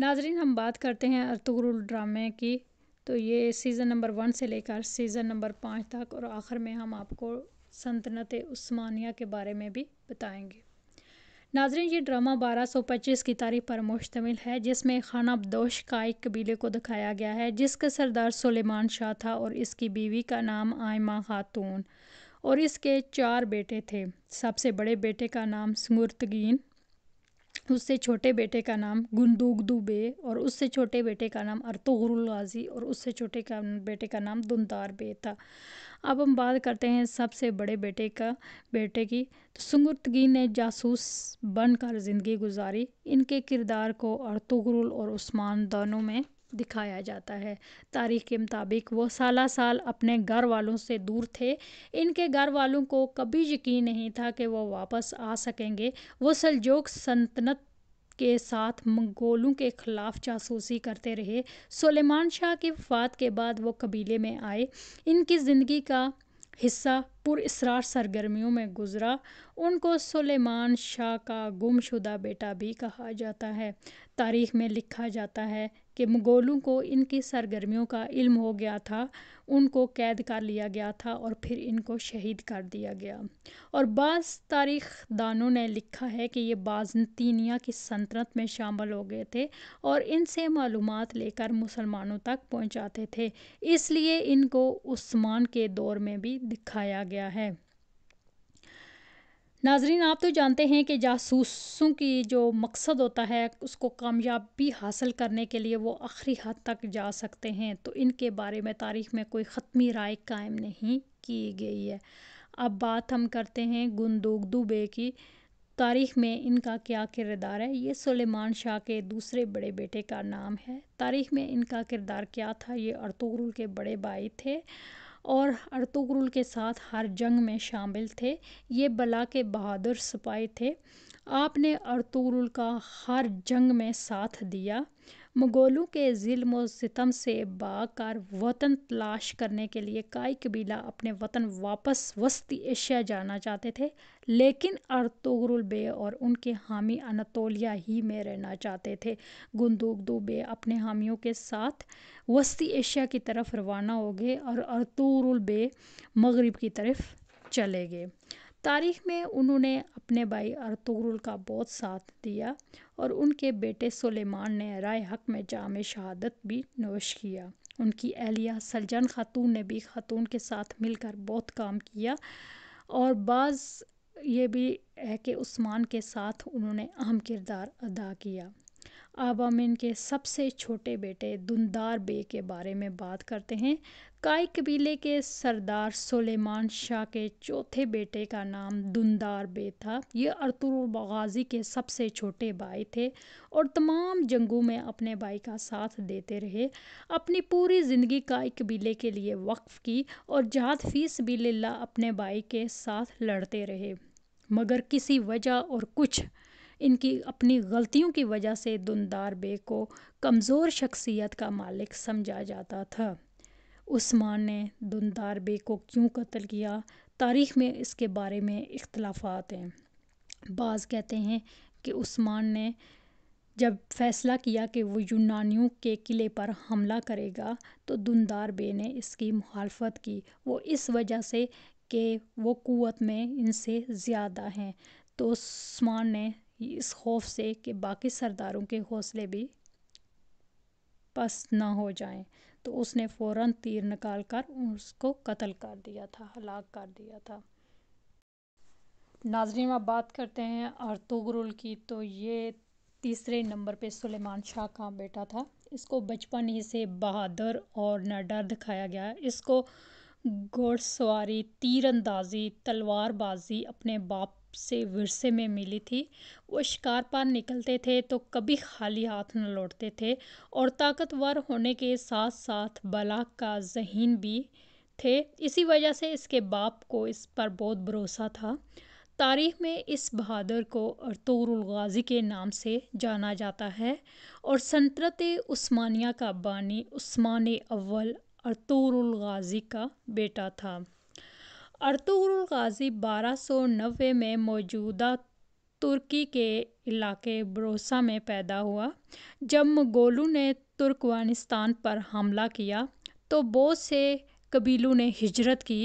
नाजरीन हम बात करते हैं अरतुगरुल ड्रामे की तो ये सीज़न नंबर वन से लेकर सीज़न नंबर पाँच तक और आखिर में हम आपको सल्तनत उस्मानिया के बारे में भी बताएंगे नाजरीन ये ड्रामा 1225 की तारीख पर मुश्तमिल है जिसमें खाना अबदोश का एक कबीले को दिखाया गया है जिसका सरदार सुलेमान शाह था और इसकी बीवी का नाम आयमा खातून और इसके चार बेटे थे सबसे बड़े बेटे का नाम स्मृतगीन उससे छोटे बेटे का नाम गुंदूक दुबे और उससे छोटे बेटे का नाम अरतुगरुल गाज़ी और उससे छोटे का बेटे का नाम दुंदार बे था अब हम बात करते हैं सबसे बड़े बेटे का बेटे की तो सुंगुर्तगी ने जासूस बनकर ज़िंदगी गुजारी इनके किरदार को अरतुगरुल और उस्मान दोनों में दिखाया जाता है तारीख के मुताबिक वो साल साल अपने घर वालों से दूर थे इनके घर वालों को कभी यकीन नहीं था कि वो वापस आ सकेंगे वो सलजोग सल्तनत के साथ मंगोलों के खिलाफ जासूसी करते रहे सुलेमान शाह की वफात के बाद वो कबीले में आए इनकी ज़िंदगी का हिस्सा इसरार सरगर्मियों में गुजरा उनको सुलेमान शाह का गुमशुदा बेटा भी कहा जाता है तारीख में लिखा जाता है कि मुग़लों को इनकी सरगर्मियों का इल्म हो गया था उनको कैद कर लिया गया था और फिर इनको शहीद कर दिया गया और बाज़ तारीख़ दानों ने लिखा है कि ये बाज़ंतीनिया की सल्तनत में शामिल हो गए थे और इनसे मालूम लेकर मुसलमानों तक पहुँचाते थे इसलिए इनको उस्मान के दौर में भी दिखाया गया है नाजरीन आप तो जानते हैं कि जासूसों की जो मकसद होता है उसको कामयाबी हासिल करने के लिए वो आखिरी हद तक जा सकते हैं तो इनके बारे में तारीख में कोई ख़त्मी राय कायम नहीं की गई है अब बात हम करते हैं गुंदोग दुबे की तारीख में इनका क्या किरदार है ये सुलेमान शाह के दूसरे बड़े बेटे का नाम है तारीख में इनका किरदार क्या था ये अरतुगरुल के बड़े भाई थे और अर्तुगरुल के साथ हर जंग में शामिल थे ये बला के बहादुर सिपाही थे आपने अर्तुगरुल का हर जंग में साथ दिया मुग़लों के जिल्म और सितम से बाकर वतन तलाश करने के लिए काई कबीला अपने वतन वापस वस्ती एशिया जाना चाहते थे लेकिन अरतुगरुल बे और उनके हामी अनतोलिया ही में रहना चाहते थे गुंदुगदु बे अपने हामियों के साथ वस्ती एशिया की तरफ रवाना हो गए और अरतुगरुल बे मगरिब की तरफ चले गए तारीख में उन्होंने अपने भाई अरतुगरुल का बहुत साथ दिया और उनके बेटे सुलेमान ने राय हक में जाम शहादत भी नोश किया उनकी अहलिया सलजन खातून ने भी खातून के साथ मिलकर बहुत काम किया और बाज़ ये भी है कि उस्मान के साथ उन्होंने अहम किरदार अदा किया अब हम इनके सबसे छोटे बेटे दुंदार बे के बारे में बात करते हैं काई कबीले के सरदार सुलेमान शाह के चौथे बेटे का नाम दुंदार बे था ये अर्तुल बगाजी के सबसे छोटे भाई थे और तमाम जंगों में अपने भाई का साथ देते रहे अपनी पूरी ज़िंदगी काई कबीले के लिए वक्फ की और जहाद फीस बिल्ला अपने भाई के साथ लड़ते रहे मगर किसी वजह और कुछ इनकी अपनी गलतियों की वजह से दुनदार बे को कमज़ोर शख्सियत का मालिक समझा जाता था उस्मान ने दुनदार बे को क्यों कत्ल किया तारीख में इसके बारे में इख्तलाफात हैं बाज़ कहते हैं कि उस्मान ने जब फैसला किया कि वो यूनानियों के किले पर हमला करेगा तो दुनदार बे ने इसकी मुखालफत की वो इस वजह से कि वो क़वत में इनसे ज़्यादा हैं तो उस्मान ने इस खौफ से कि बाकी सरदारों के हौसले भी पस ना हो जाएं तो उसने फौरन तीर निकाल कर उसको कत्ल कर दिया था हलाक कर दिया था नाजरीन आप बात करते हैं अरतुगरुल की तो ये तीसरे नंबर पे सुलेमान शाह का बेटा था इसको बचपन ही से बहादुर और नडर दिखाया गया इसको घोड़सवारी तीरंदाजी तलवारबाजी अपने बाप से विरसे में मिली थी वो शिकार पर निकलते थे तो कभी खाली हाथ न लौटते थे और ताकतवर होने के साथ साथ बला का जहीन भी थे इसी वजह से इसके बाप को इस पर बहुत भरोसा था तारीख में इस बहादुर को अरतूरुल गाज़ी के नाम से जाना जाता है और संतरत उस्मानिया का बानी उस्मान अव्वल अरतूरुल गाज़ी का बेटा था अर्तुगरुल गाजी बारह सौ नब्बे में मौजूदा तुर्की के इलाके ब्रोसा में पैदा हुआ जब मगोलू ने तुर्कवानिस्तान पर हमला किया तो बहुत से कबीलों ने हिजरत की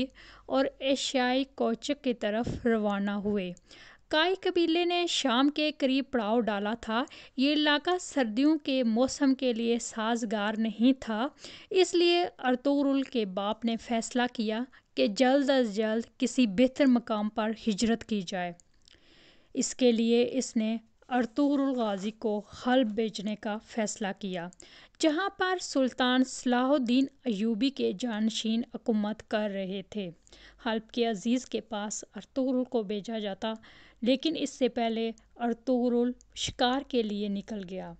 और एशियाई कोचक की तरफ रवाना हुए काई कबीले ने शाम के करीब पड़ाव डाला था ये इलाका सर्दियों के मौसम के लिए साजगार नहीं था इसलिए अर्तुगरुल के बाप ने फैसला किया कि जल्द अज जल्द किसी बेहतर मकाम पर हिजरत की जाए इसके लिए इसने अरतुगरुल गाज़ी को हल्ब बेचने का फ़ैसला किया जहाँ पर सुल्तान सलाहुद्दीन अयूबी के जानशीन हुकूमत कर रहे थे हल्ब के अज़ीज़ के पास अरतुगरुल को भेजा जाता लेकिन इससे पहले अरतुगरुल शिकार के लिए निकल गया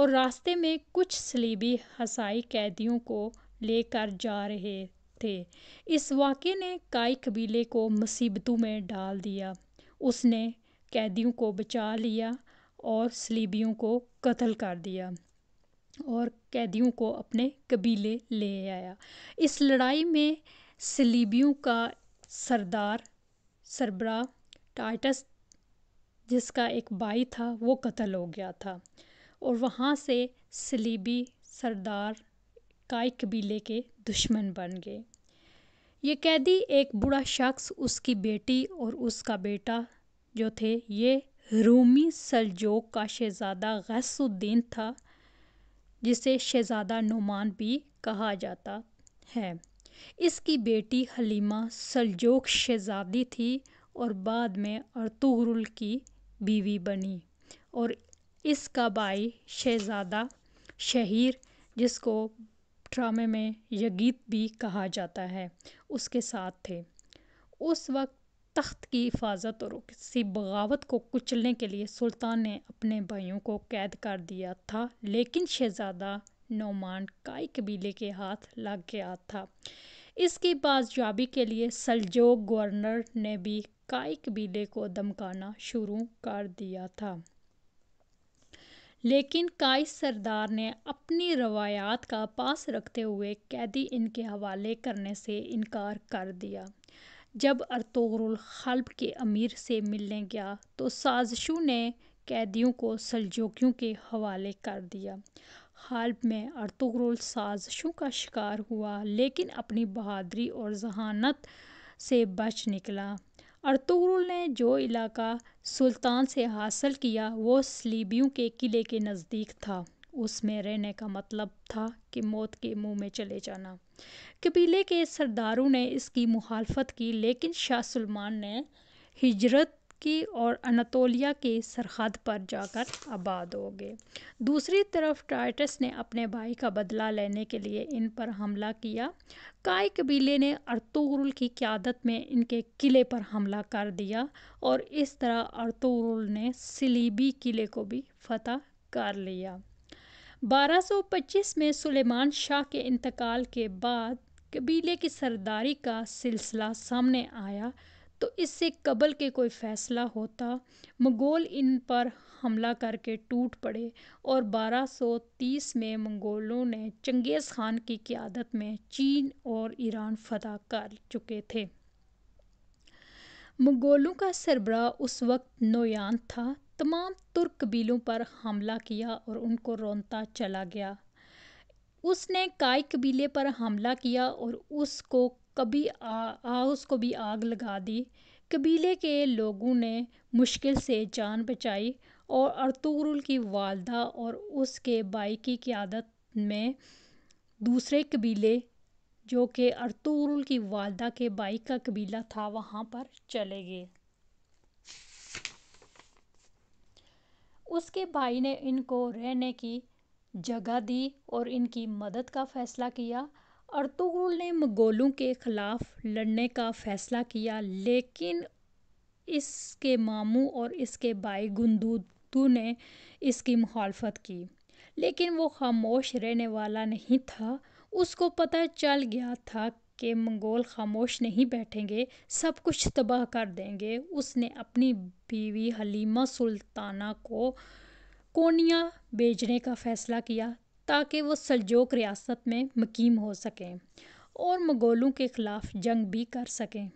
और रास्ते में कुछ सलीबी हसाई कैदियों को लेकर जा रहे थे इस वाक़ये ने काई कबीले को मुसीबतों में डाल दिया उसने कैदियों को बचा लिया और सलीबियों को कत्ल कर दिया और कैदियों को अपने कबीले ले आया इस लड़ाई में सलीबियों का सरदार सरबरा टाइटस जिसका एक भाई था वो कत्ल हो गया था और वहाँ से सलीबी सरदार काई कबीले के दुश्मन बन गए ये कैदी एक बूढ़ा शख्स उसकी बेटी और उसका बेटा जो थे ये रूमी सलजोक का शहज़ादा गैसुद्दीन था जिसे शहज़ादा नुमान भी कहा जाता है इसकी बेटी हलीमा सलजोक शहज़ादी थी और बाद में अरतुगरुल की बीवी बनी और इसका भाई शहज़ादा शहीर जिसको ड्रामे में यह गीत भी कहा जाता है उसके साथ थे उस वक्त तख्त की हिफाज़त और किसी बग़ावत को कुचलने के लिए सुल्तान ने अपने भाइयों को क़ैद कर दिया था लेकिन शहज़ादा नोमान काई कबीले के हाथ लग गया था इसकी बाज़याबी के लिए सलजो गवर्नर ने भी काई कबीले को धमकाना शुरू कर दिया था लेकिन काइस सरदार ने अपनी रवायात का पास रखते हुए कैदी इनके हवाले करने से इनकार कर दिया जब अरतुगरुल खल्ब के अमीर से मिलने गया तो साजिशों ने कैदियों को सलजोकियों के हवाले कर दिया हाल में अरतुगरुल साजिशों का शिकार हुआ लेकिन अपनी बहादरी और जहानत से बच निकला अर्तुगरुल ने जो इलाका सुल्तान से हासिल किया वो सलीबियों के किले के नज़दीक था उसमें रहने का मतलब था कि मौत के मुंह में चले जाना कबीले के सरदारों ने इसकी मुखालफत की लेकिन शाह सलमान ने हिजरत तुर्की और अनतोलिया की सरहद पर जाकर आबाद हो गए दूसरी तरफ टाइटस ने अपने भाई का बदला लेने के लिए इन पर हमला किया काय कबीले ने अर्तुगरुल की क्यादत में इनके किले पर हमला कर दिया और इस तरह अर्तुगरुल ने सिलीबी किले को भी फतह कर लिया 1225 में सुलेमान शाह के इंतकाल के बाद कबीले की सरदारी का सिलसिला सामने आया तो इससे कबल के कोई फैसला होता मंगोल इन पर हमला करके टूट पड़े और 1230 में मंगोलों ने चंगेज़ खान की क़्यादत में चीन और ईरान फतह कर चुके थे मंगोलों का सरबरा उस वक्त नोयान था तमाम तुर्क कबीलों पर हमला किया और उनको रौनता चला गया उसने काय कबीले पर हमला किया और उसको कभी आ उसको भी आग लगा दी कबीले के लोगों ने मुश्किल से जान बचाई और अरतुगरुल की वालदा और उसके भाई की क़्यादत में दूसरे कबीले जो कि अरतुगरुल की वालदा के भाई का कबीला था वहाँ पर चले गए उसके भाई ने इनको रहने की जगह दी और इनकी मदद का फ़ैसला किया अर्तुगरुल ने मुग़लों के ख़िलाफ़ लड़ने का फ़ैसला किया लेकिन इसके मामू और इसके भाई गुंदुतु ने इसकी मुखालफत की लेकिन वो खामोश रहने वाला नहीं था उसको पता चल गया था कि मंगोल खामोश नहीं बैठेंगे सब कुछ तबाह कर देंगे उसने अपनी बीवी हलीमा सुल्ताना को कोनिया भेजने का फ़ैसला किया ताकि वो सलजोक रियासत में मकीम हो सकें और मगोलों के ख़िलाफ़ जंग भी कर सकें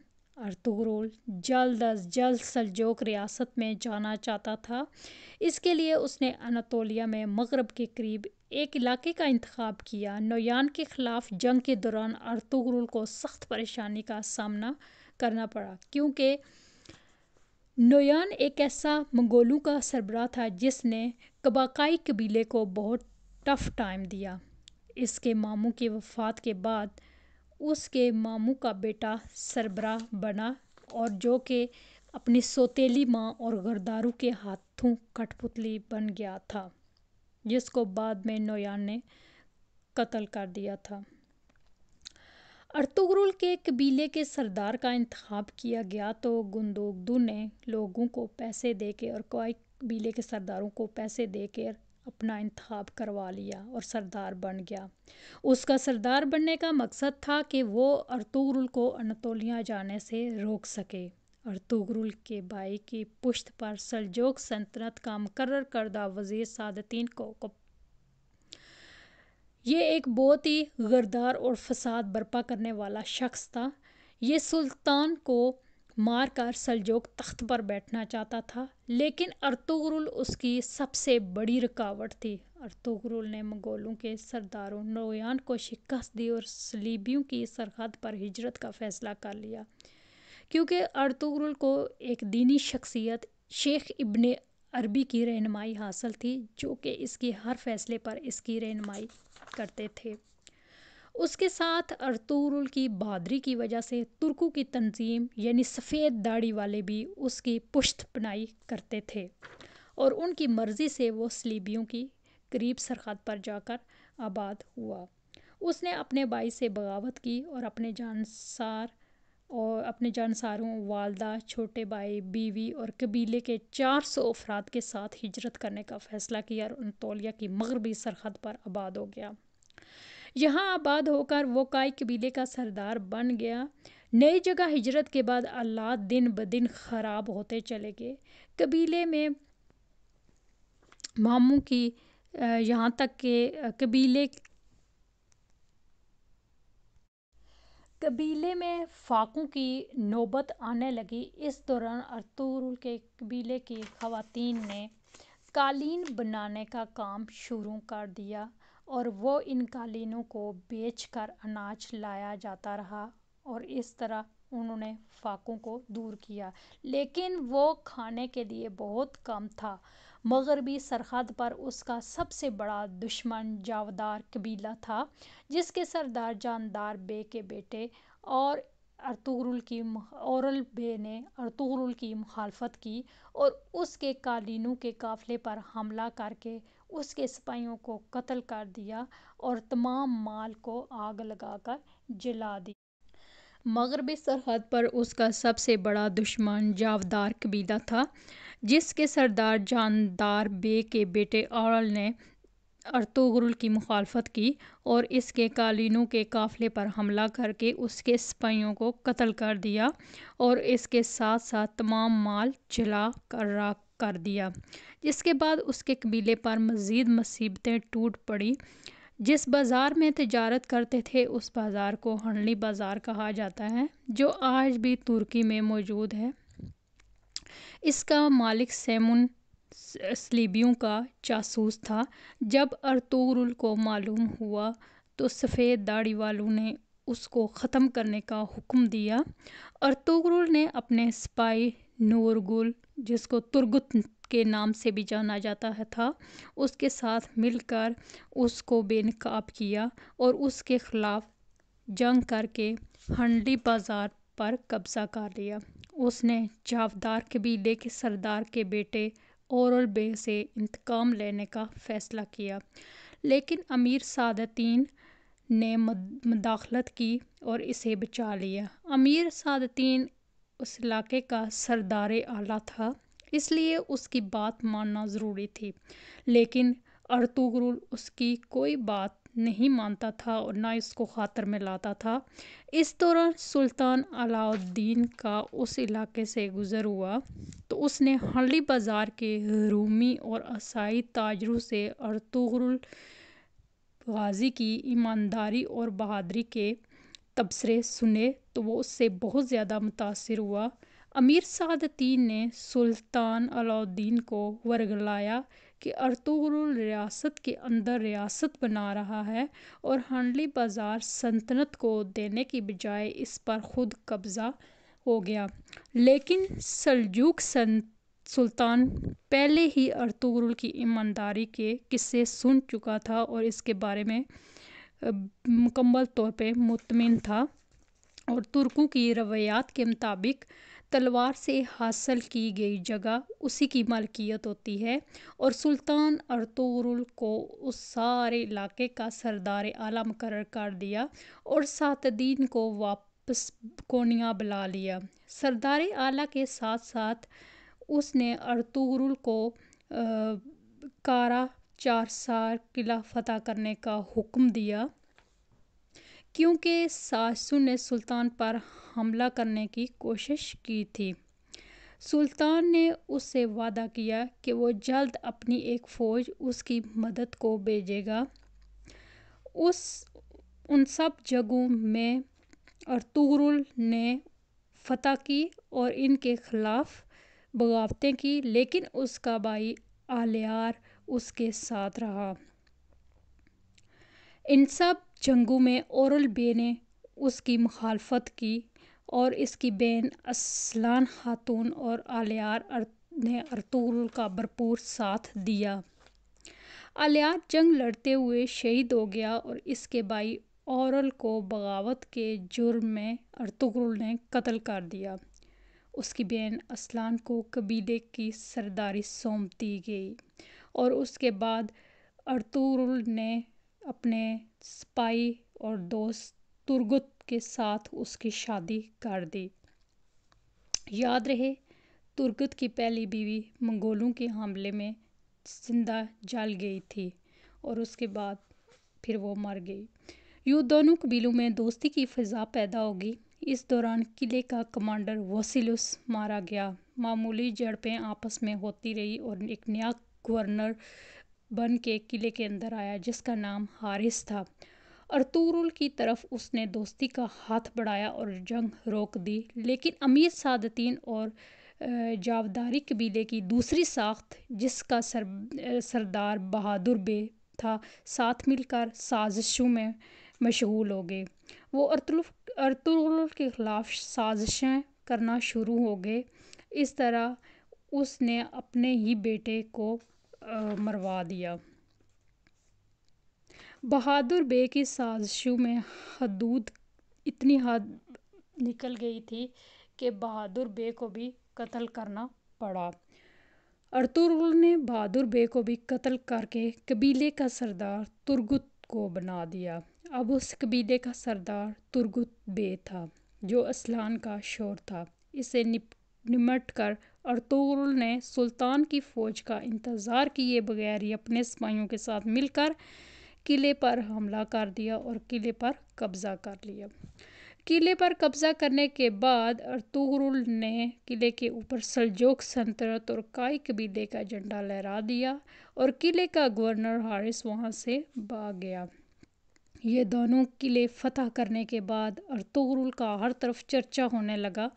अर्तुगरुल जल्द अज जल्द सलजोक रियासत में जाना चाहता था इसके लिए उसने अनातोलिया में मगरब के करीब एक इलाके का इंतखब किया नोयान के ख़िलाफ़ जंग के दौरान अर्तुगरुल को सख्त परेशानी का सामना करना पड़ा क्योंकि नोयान एक ऐसा मंगोलों का सरबरा था जिसने कबाकई कबीले को बहुत टफ़ टाइम दिया इसके मामू की वफ़ात के बाद उसके मामू का बेटा सरबराह बना और जो कि अपनी सौतेली माँ और गर्दारू के हाथों कठपुतली बन गया था जिसको बाद में नोयान ने कत्ल कर दिया था अर्तुगरुल के कबीले के सरदार का इंतब किया गया तो गुंदोगदू ने लोगों को पैसे देकर और कोई कबीले के सरदारों को पैसे देकर अपना इंतब करवा लिया और सरदार बन गया उसका सरदार बनने का मकसद था कि वो अरतुगरुल को अनतोलिया जाने से रोक सके अरतुगरुल के भाई की पुश्त पर सलजोक सल्तनत का मुकर करदा वजीर सादतीन को ये एक बहुत ही गरदार और फसाद बर्पा करने वाला शख्स था ये सुल्तान को मारकर सलजोग तख्त पर बैठना चाहता था लेकिन अरतुगरुल उसकी सबसे बड़ी रुकावट थी अरतुगरुल ने मंगोलों के सरदारों नोयान को शिकस्त दी और सलीबियों की सरहद पर हिजरत का फैसला कर लिया क्योंकि अरतुगरुल को एक दीनी शख्सियत शेख इब्ने अरबी की रहनमाई हासिल थी जो कि इसकी हर फैसले पर इसकी रहनमाई करते थे उसके साथ अरतूरुल की बहादरी की वजह से तुर्कों की तंज़ीम यानी सफ़ेद दाढ़ी वाले भी उसकी पुश्त पनाई करते थे और उनकी मर्ज़ी से वो सलीबियों की करीब सरहद पर जाकर आबाद हुआ उसने अपने भाई से बगावत की और अपने जानसार और अपने जानसारों वालदा छोटे भाई बीवी और कबीले के 400 सौ अफराद के साथ हिजरत करने का फ़ैसला किया और अनतोलिया की मगरबी सरहद पर आबाद हो गया यहाँ आबाद होकर वो काय कबीले का सरदार बन गया नई जगह हिजरत के बाद अल्लाह दिन ब दिन ख़राब होते चले गए कबीले में मामू की यहाँ तक के कबीले कबीले में फाकों की नौबत आने लगी इस दौरान अरतूर के कबीले की खवातीन ने कालीन बनाने का काम शुरू कर दिया और वो इन क़ालीनों को बेचकर अनाज लाया जाता रहा और इस तरह उन्होंने फाकों को दूर किया लेकिन वो खाने के लिए बहुत कम था मगरबी सरहद पर उसका सबसे बड़ा दुश्मन जावदार कबीला था जिसके सरदार जानदार बे के बेटे और अरतुगरुल की औरल बे ने अरतुगरुल की मुखालफत की और उसके कालीनों के काफ़िले पर हमला करके उसके सिपाहियों को कत्ल कर दिया और तमाम माल को आग लगाकर जला दी मगरबी सरहद पर उसका सबसे बड़ा दुश्मन जावदार कबीला था जिसके सरदार जानदार बे के बेटे औरल ने अरतुगरुल की मुखालफत की और इसके कालीनों के काफिले पर हमला करके उसके सिपाहियों को कत्ल कर दिया और इसके साथ साथ तमाम माल जला कर राख कर दिया इसके बाद उसके कबीले पर मज़ीद मुसीबतें टूट पड़ी जिस बाज़ार में तजारत करते थे उस बाज़ार को हंडली बाज़ार कहा जाता है जो आज भी तुर्की में मौजूद है इसका मालिक सेमुन सलीबियों का जासूस था जब अरतूरुल को मालूम हुआ तो सफ़ेद दाढ़ी वालों ने उसको ख़त्म करने का हुक्म दिया अरतुगरुल ने अपने सिपाही नूरगुल जिसको तुर्गुत के नाम से भी जाना जाता है था उसके साथ मिलकर उसको बेनकाब किया और उसके ख़िलाफ़ जंग करके हंडी बाज़ार पर कब्ज़ा कर लिया उसने जावदार कबीले के सरदार के बेटे औरल बे से इंतकाम लेने का फ़ैसला किया लेकिन अमीर सादतीन ने मदाखलत की और इसे बचा लिया अमीर सादतीन उस इलाके का सरदार आला था इसलिए उसकी बात मानना ज़रूरी थी लेकिन अर्तुगरुल उसकी कोई बात नहीं मानता था और ना इसको खातर में लाता था इस दौरान सुल्तान अलाउद्दीन का उस इलाके से गुज़र हुआ तो उसने हल्ली बाज़ार के रूमी और असाई ताजरों से अर्तुगरुल गाजी की ईमानदारी और बहादरी के तबसरे सुने तो वो उससे बहुत ज़्यादा मुतासर हुआ अमीर सादतीन ने सुल्तान अलाउद्दीन को वर्गलाया कि अर्तुगरुल रियासत के अंदर रियासत बना रहा है और हांडली बाज़ार सल्तनत को देने की बजाय इस पर खुद कब्ज़ा हो गया लेकिन सलजूक सुल्तान पहले ही अर्तुगरुल की ईमानदारी के किस्से सुन चुका था और इसके बारे में मुकम्मल तौर पे मुतमिन था और तुर्कों की रवायात के मुताबिक तलवार से हासिल की गई जगह उसी की मलकियत होती है और सुल्तान अर्तुरुल को उस सारे इलाके का सरदार आला मुकर कर दिया और सातदीन को वापस कोनिया बुला लिया सरदार आला के साथ साथ उसने अर्तुरुल को कारा चार सार किला फतह करने का हुक्म दिया क्योंकि सासु ने सुल्तान पर हमला करने की कोशिश की थी सुल्तान ने उससे वादा किया कि वो जल्द अपनी एक फ़ौज उसकी मदद को भेजेगा उस उन सब जगहों में अरतुगरुल ने फतह की और इनके खिलाफ बगावतें की लेकिन उसका भाई आलियार उसके साथ रहा इन सब जंगों में औरल बे ने उसकी मुखालफत की और इसकी बहन असलान खातून और आलियार ने अरतूल का भरपूर साथ दिया आलियार जंग लड़ते हुए शहीद हो गया और इसके भाई औरल को बगावत के जुर्म में अर्तुगरुल ने कत्ल कर दिया उसकी बहन असलान को कबीले की सरदारी सौंप दी गई और उसके बाद अर्तुगरुल ने अपने सिपाही और दोस्त तुर्गुत के साथ उसकी शादी कर दी याद रहे तुर्गुत की पहली बीवी मंगोलों के हमले में जिंदा जल गई थी और उसके बाद फिर वो मर गई यूँ दोनों कबीलों में दोस्ती की फ़िज़ा पैदा होगी इस दौरान किले का कमांडर वसीलुस मारा गया मामूली झड़पें आपस में होती रही और एक नया गवर्नर बन के किले के अंदर आया जिसका नाम हारिस था अरतूरुल की तरफ उसने दोस्ती का हाथ बढ़ाया और जंग रोक दी लेकिन अमीर सादतीन और जावदारी कबीले की दूसरी साख्त जिसका सर सरदार बहादुर बे था साथ मिलकर साजिशों में मशहूल हो गए वो अरतुल्फ अरतुल के ख़िलाफ़ साजिशें करना शुरू हो गए इस तरह उसने अपने ही बेटे को मरवा दिया बहादुर बे की साजिशों में हदूद इतनी हद निकल गई थी कि बहादुर बे को भी कत्ल करना पड़ा अरतुगरुल ने बहादुर बे को भी कत्ल करके कबीले का सरदार तुर्गुत को बना दिया अब उस कबीले का सरदार तुर्गुत बे था जो असलान का शोर था इसे निप निमट कर अर्तुगरुल ने सुल्तान की फ़ौज का इंतज़ार किए बगैर ही अपने सिपाहियों के साथ मिलकर किले पर हमला कर दिया और किले पर कब्ज़ा कर लिया किले पर कब्ज़ा करने के बाद अर्तुगरुल ने किले के ऊपर सलजोक संतरत और काई कबीले का झंडा लहरा दिया और किले का गवर्नर हारिस वहाँ से भाग गया ये दोनों किले फतह करने के बाद अर्तुगरुल का हर तरफ चर्चा होने लगा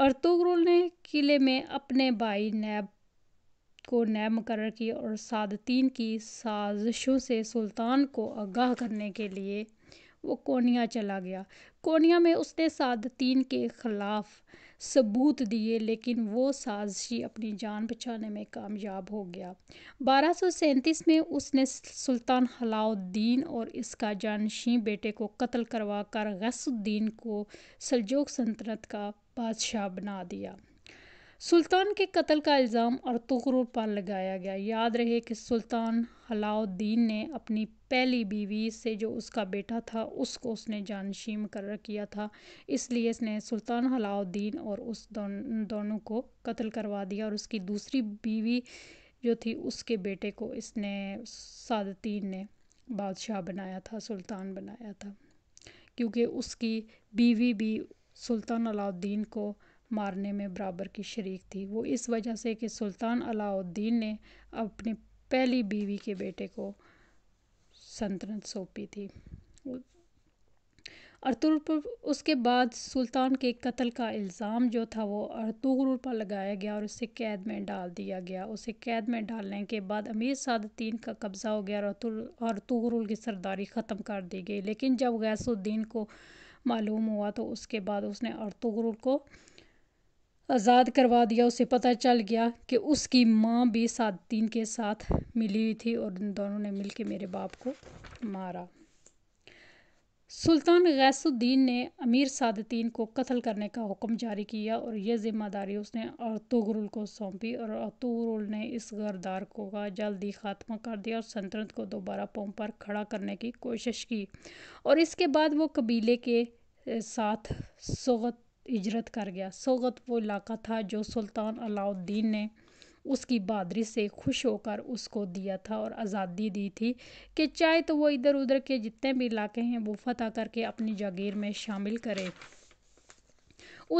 अर्तुगरुल तो ने किले में अपने भाई नैब को नैब मुकर की और सादतीन की साजिशों से सुल्तान को आगाह करने के लिए वो कोनिया चला गया कोनिया में उसने सादतीन के खिलाफ सबूत दिए लेकिन वो साजिशी अपनी जान बचाने में कामयाब हो गया बारह में उसने सुल्तान हलाउद्दीन और इसका जानशी बेटे को कत्ल करवा कर गसुद्दीन को सलजोक सल्तनत का बादशाह बना दिया सुल्तान के कत्ल का इल्ज़ाम अर्तुगरुल पर लगाया गया याद रहे कि सुल्तान हलाउद्दीन ने अपनी पहली बीवी से जो उसका बेटा था उसको उसने जानशी मुकर किया था इसलिए इसने सुल्तान हलाउद्दीन और उस दोन, दोनों को कत्ल करवा दिया और उसकी दूसरी बीवी जो थी उसके बेटे को इसने सादतीन ने बादशाह बनाया था सुल्तान बनाया था क्योंकि उसकी बीवी भी सुल्तान अलाउद्दीन को मारने में बराबर की शरीक थी वो इस वजह से कि सुल्तान अलाउद्दीन ने अपनी पहली बीवी के बेटे को सल्तनत सौंपी थी अरतुल पर उसके बाद सुल्तान के कत्ल का इल्ज़ाम जो था वो अरतुगरुल पर लगाया गया और उसे कैद में डाल दिया गया उसे कैद में डालने के बाद अमीर सादतीन का कब्ज़ा हो गया और अरतुगरुल की सरदारी ख़त्म कर दी गई लेकिन जब गैसुद्दीन को मालूम हुआ तो उसके बाद उसने अर्तुगरुल को आज़ाद करवा दिया उसे पता चल गया कि उसकी माँ भी सातिन के साथ मिली हुई थी और दोनों ने मिल के मेरे बाप को मारा सुल्तान गैसुद्दीन ने अमीर सादतीन को कत्ल करने का हुक्म जारी किया और यह जिम्मेदारी उसने अर्तुगरुल को सौंपी और अर्तुगरुल ने इस गरदार को का जल्द ही खात्मा कर दिया और सल्तनत को दोबारा पोम पर खड़ा करने की कोशिश की और इसके बाद वो कबीले के साथ सोगत हिजरत कर गया सोगत वो इलाका था जो सुल्तान अलाउद्दीन ने उसकी बहादरी से खुश होकर उसको दिया था और आज़ादी दी थी कि चाहे तो वो इधर उधर के जितने भी इलाके हैं वो फतह करके अपनी जागीर में शामिल करे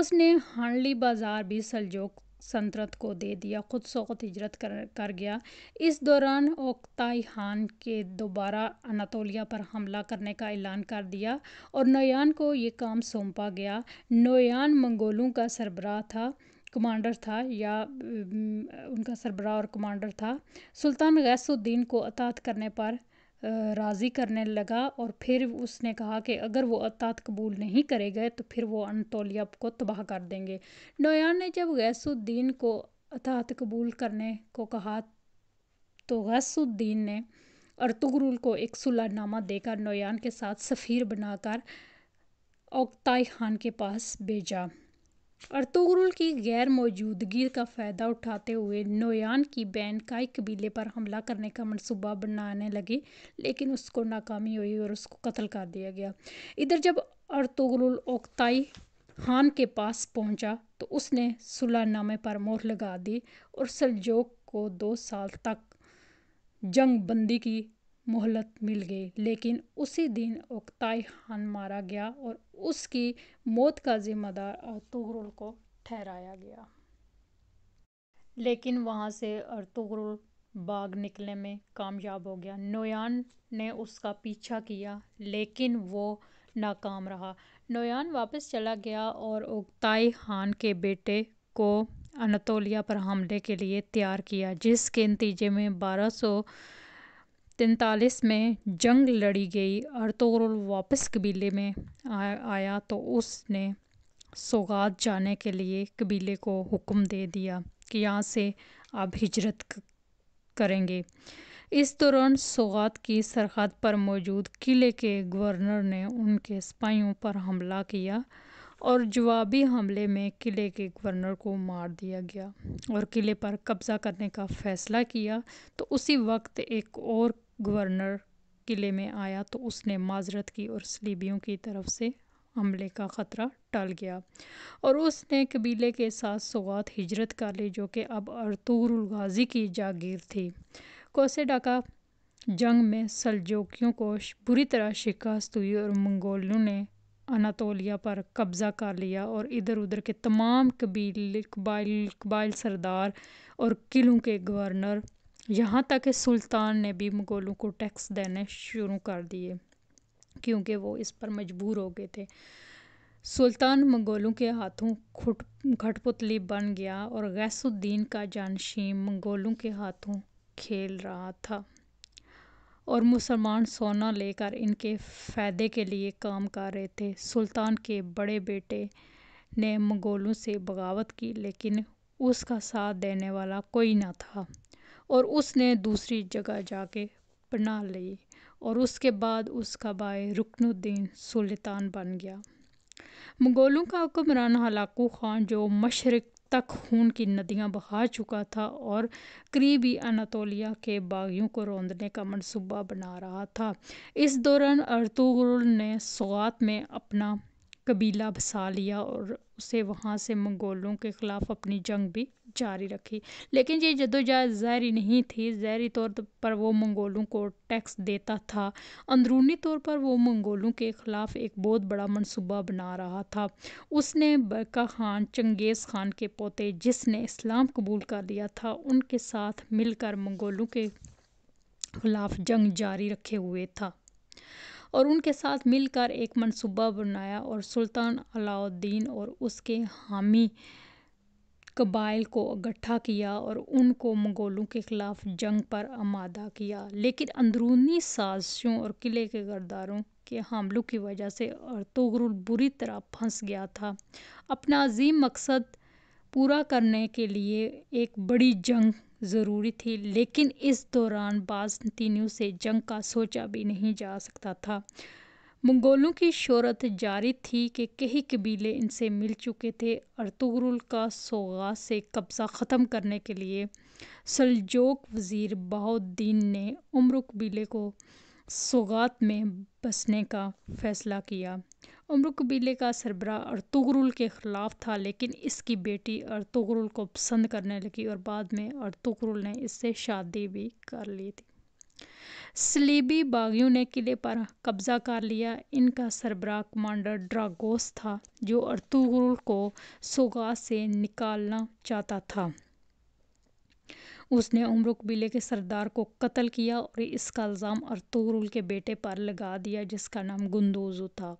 उसने हांडली बाज़ार भी सलजोक संतरत को दे दिया खुद सौकत हिजरत कर कर गया इस दौरान ओक्ताई खान के दोबारा अनातोलिया पर हमला करने का ऐलान कर दिया और नोयान को ये काम सौंपा गया नोयान मंगोलों का सरबराह था कमांडर था या उनका सरबराह और कमांडर था सुल्तान गैसुद्दीन को अतात करने पर राज़ी करने लगा और फिर उसने कहा कि अगर वो अतात कबूल नहीं करे गए तो फिर वो अनतोलिया को तबाह कर देंगे नोयान ने जब गैसुद्दीन को अतात कबूल करने को कहा तो गैसुद्दीन ने अरतगरुल को एक सुलहनामा देकर नोयान के साथ सफ़ीर बनाकर औकताई खान के पास भेजा अर्तुगरुल की गैर मौजूदगी का फायदा उठाते हुए नोयान की बहन काई कबीले पर हमला करने का मनसूबा बनाने लगी लेकिन उसको नाकामी हुई और उसको कत्ल कर दिया गया इधर जब अर्तुगरुल ओक्ताई खान के पास पहुंचा तो उसने सुलानामे पर मोहर लगा दी और सलजोक को दो साल तक जंग बंदी की मोहलत मिल गई लेकिन उसी दिन ओक्ताई खान मारा गया और उसकी मौत का जिम्मेदार अर्तुगरुल को ठहराया गया लेकिन वहाँ से अर्तुगरुल बाग निकलने में कामयाब हो गया नोयान ने उसका पीछा किया लेकिन वो नाकाम रहा नोयान वापस चला गया और उगताई खान के बेटे को अनतोलिया पर हमले के लिए तैयार किया जिसके नतीजे में 1200 तैंतालीस में जंग लड़ी गई अरतुगरुल तो वापस कबीले में आया तो उसने सौगात जाने के लिए कबीले को हुक्म दे दिया कि यहाँ से आप हिजरत करेंगे इस दौरान सौगात की सरहद पर मौजूद किले के गवर्नर ने उनके सिपाहियों पर हमला किया और जवाबी हमले में किले के गवर्नर को मार दिया गया और किले पर कब्जा करने का फैसला किया तो उसी वक्त एक और गवर्नर किले में आया तो उसने माजरत की और सलीबियों की तरफ से हमले का ख़तरा टल गया और उसने कबीले के साथ सौगात हिजरत कर ली जो कि अब अरतूरुल गाजी की जागीर थी कोसेडा का जंग में सलजोकियों को बुरी तरह शिकस्त हुई और मंगोलों ने अनातोलिया पर कब्ज़ा कर लिया और इधर उधर के तमाम कबीले कबाइल कबाइल सरदार और किलों के गवर्नर यहाँ तक कि सुल्तान ने भी मुग़लों को टैक्स देने शुरू कर दिए क्योंकि वो इस पर मजबूर हो गए थे सुल्तान मंगोलों के हाथों खुट घटपुतली बन गया और गैसुद्दीन का जानशीन मंगोलों के हाथों खेल रहा था और मुसलमान सोना लेकर इनके फ़ायदे के लिए काम कर रहे थे सुल्तान के बड़े बेटे ने मंगोलों से बगावत की लेकिन उसका साथ देने वाला कोई ना था और उसने दूसरी जगह जाके पना ली और उसके बाद उसका भाई रुकनुद्दीन सुल्तान बन गया मंगोलों का हुक्मरान हलाकू खान जो मशरक तक खून की नदियां बहा चुका था और करीबी अनातोलिया के बागियों को रौंदने का मनसूबा बना रहा था इस दौरान अर्तुगरुल ने सौगात में अपना कबीला बसा लिया और उसे वहाँ से मंगोलों के ख़िलाफ़ अपनी जंग भी जारी रखी लेकिन ये जदोजहद जहरी नहीं थी जहरी तौर पर वो मंगोलों को टैक्स देता था अंदरूनी तौर पर वो मंगोलों के ख़िलाफ़ एक बहुत बड़ा मनसूबा बना रहा था उसने बरका खान चंगेज़ खान के पोते जिसने इस्लाम कबूल कर लिया था उनके साथ मिलकर मंगोलों के ख़िलाफ़ जंग जारी रखे हुए था और उनके साथ मिलकर एक मनसूबा बनाया और सुल्तान अलाउद्दीन और उसके हामी कबाइल को इकट्ठा किया और उनको मंगोलों के ख़िलाफ़ जंग पर आमादा किया लेकिन अंदरूनी साजिशों और किले के गरदारों के हमलों की वजह से अर्तुगरुल बुरी तरह फंस गया था अपना अजीम मकसद पूरा करने के लिए एक बड़ी जंग ज़रूरी थी लेकिन इस दौरान बाज़ंतीनियों से जंग का सोचा भी नहीं जा सकता था मंगोलों की शोरत जारी थी कि कई कबीले इनसे मिल चुके थे अर्तुगरुल का सोगा से कब्ज़ा ख़त्म करने के लिए सलजोक वज़ीर बहाउद्दीन ने उम्र कबीले को सौगात में बसने का फ़ैसला किया उम्र कबीले का सरबरा अरतुगरुल के खिलाफ था लेकिन इसकी बेटी अरतुगरुल को पसंद करने लगी और बाद में अरतुगरुल ने इससे शादी भी कर ली थी सलीबी बागियों ने किले पर कब्जा कर लिया इनका सरबरा कमांडर ड्रागोस था जो अरतुगरुल को सोगा से निकालना चाहता था उसने उम्र कबीले के सरदार को कत्ल किया और इसका इल्ज़ाम अरतुगरुल के बेटे पर लगा दिया जिसका नाम गुंदोजू था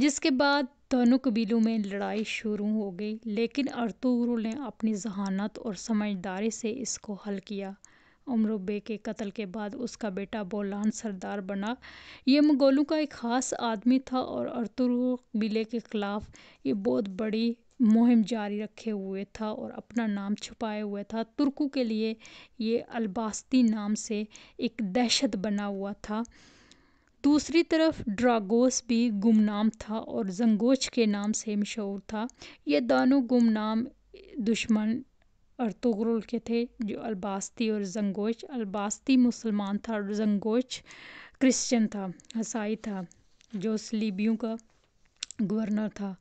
जिसके बाद दोनों कबीलों में लड़ाई शुरू हो गई लेकिन अರ್ತुगरुल ने अपनी जहानत और समझदारी से इसको हल किया उम्र बे के कत्ल के बाद उसका बेटा बोलान सरदार बना ये मुगलों का एक ख़ास आदमी था और अर्थुरुल कबीले के ख़िलाफ़ ये बहुत बड़ी मुहिम जारी रखे हुए था और अपना नाम छुपाए हुए था तुर्कों के लिए ये अलबास्ती नाम से एक दहशत बना हुआ था दूसरी तरफ ड्रागोस भी गुमनाम था और जंगोच के नाम से मशहूर था ये दोनों गुमनाम दुश्मन अर्तुगरुल के थे जो अलबास्ती और जंगोच अलबास्ती मुसलमान था और जंगोच क्रिश्चियन था हसाई था जो सलीबियों का गवर्नर था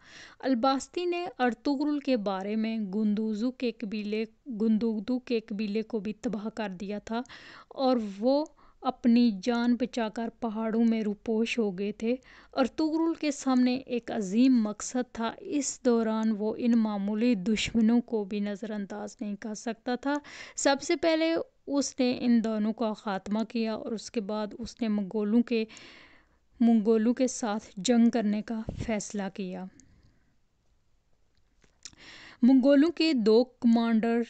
अलबास्ती ने अर्तुगरुल के बारे में गुंदूजू के कबीले गुंदूदू के कबीले को भी तबाह कर दिया था और वो अपनी जान बचाकर पहाड़ों में रुपोश हो गए थे अर्तुगरुल के सामने एक अजीम मकसद था इस दौरान वो इन मामूली दुश्मनों को भी नज़रअंदाज नहीं कर सकता था सबसे पहले उसने इन दोनों का खात्मा किया और उसके बाद उसने मंगोलों के मंगोलों के साथ जंग करने का फैसला किया मंगोलों के दो कमांडर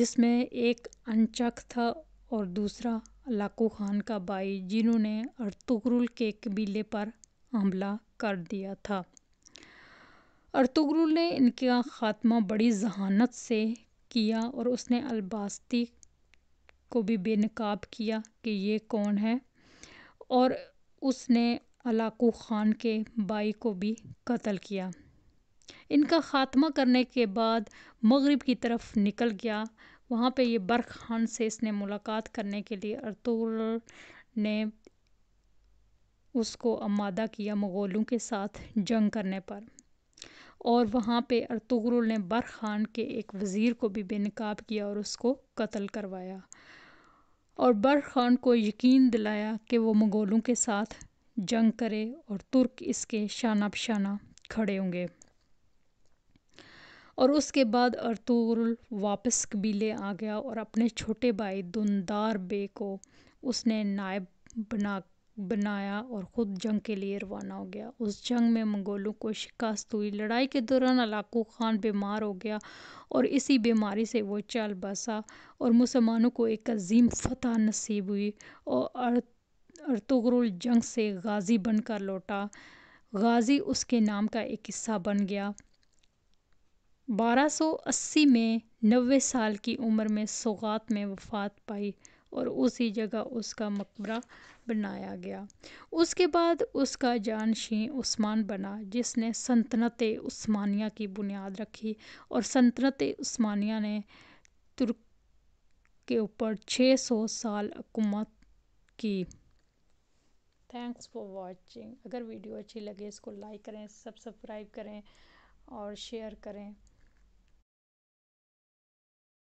जिसमें एक अनचक था और दूसरा लाकू खान का भाई जिन्होंने अर्तुगरुल के कबीले पर हमला कर दिया था अर्तुगरुल ने इनका ख़ात्मा बड़ी जहानत से किया और उसने अलबास्ती को भी बेनकाब किया कि ये कौन है और उसने अलाकू खान के भाई को भी कत्ल किया इनका ख़ात्मा करने के बाद मगरिब की तरफ निकल गया वहाँ पे ये बर्ख खान से इसने मुलाकात करने के लिए अरतुगरुल ने उसको अमादा किया मुग़लों के साथ जंग करने पर और वहाँ पे अरतुगरुल ने बर्क खान के एक वज़ीर को भी बेनकाब किया और उसको कत्ल करवाया और बर खान को यकीन दिलाया कि वो मुग़लों के साथ जंग करे और तुर्क इसके शाना बशाना खड़े होंगे और उसके बाद अर्तुगरुल वापस कबीले आ गया और अपने छोटे भाई दुनदार बे को उसने नायब बना बनाया और ख़ुद जंग के लिए रवाना हो गया उस जंग में मंगोलों को शिकस्त हुई लड़ाई के दौरान अलाकू खान बीमार हो गया और इसी बीमारी से वो चल बसा और मुसलमानों को एक अजीम फतह नसीब हुई और अर्तुगरुल जंग से गाजी बनकर लौटा गाजी उसके नाम का एक हिस्सा बन गया 1280 में नबे साल की उम्र में सौगात में वफ़ात पाई और उसी जगह उसका मकबरा बनाया गया उसके बाद उसका जानशीं उस्मान बना जिसने सल्तनत उस्मानिया की बुनियाद रखी और सल्तनत उस्मानिया ने तुर्क के ऊपर 600 साल हुकूमत की थैंक्स फॉर वॉचिंग अगर वीडियो अच्छी लगे इसको लाइक करें सब्सक्राइब करें और शेयर करें